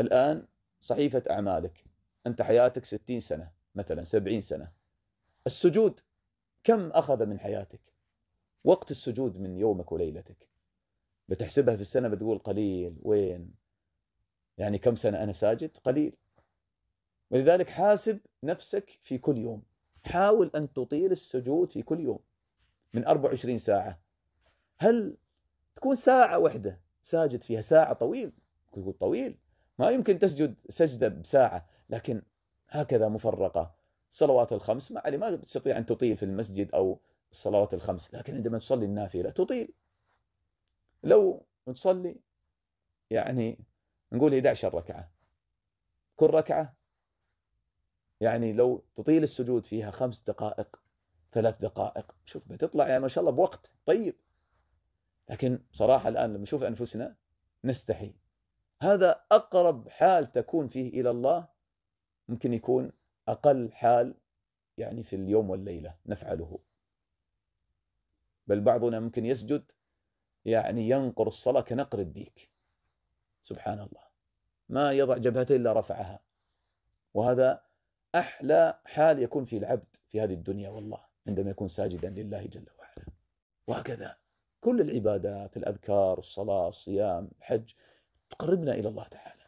الآن صحيفة أعمالك أنت حياتك ستين سنة مثلا سبعين سنة السجود كم أخذ من حياتك وقت السجود من يومك وليلتك بتحسبها في السنة بتقول قليل وين يعني كم سنة أنا ساجد قليل ولذلك حاسب نفسك في كل يوم حاول أن تطيل السجود في كل يوم من 24 ساعة هل تكون ساعة واحدة ساجد فيها ساعة طويل يقول طويل ما يمكن تسجد سجدة بساعة لكن هكذا مفرقة صلوات الخمس ما علي ما تستطيع أن تطيل في المسجد أو الصلوات الخمس لكن عندما تصلي النافلة تطيل لو تصلي يعني نقول 11 ركعة كل ركعة يعني لو تطيل السجود فيها خمس دقائق ثلاث دقائق شوف بتطلع يعني ما شاء الله بوقت طيب لكن بصراحة الآن لما نشوف أنفسنا نستحي هذا أقرب حال تكون فيه إلى الله ممكن يكون أقل حال يعني في اليوم والليلة نفعله بل بعضنا ممكن يسجد يعني ينقر الصلاة كنقر الديك سبحان الله ما يضع جبهته إلا رفعها وهذا أحلى حال يكون في العبد في هذه الدنيا والله عندما يكون ساجدا لله جل وعلا وهكذا كل العبادات الأذكار الصلاة الصيام الحج تقربنا إلى الله تعالى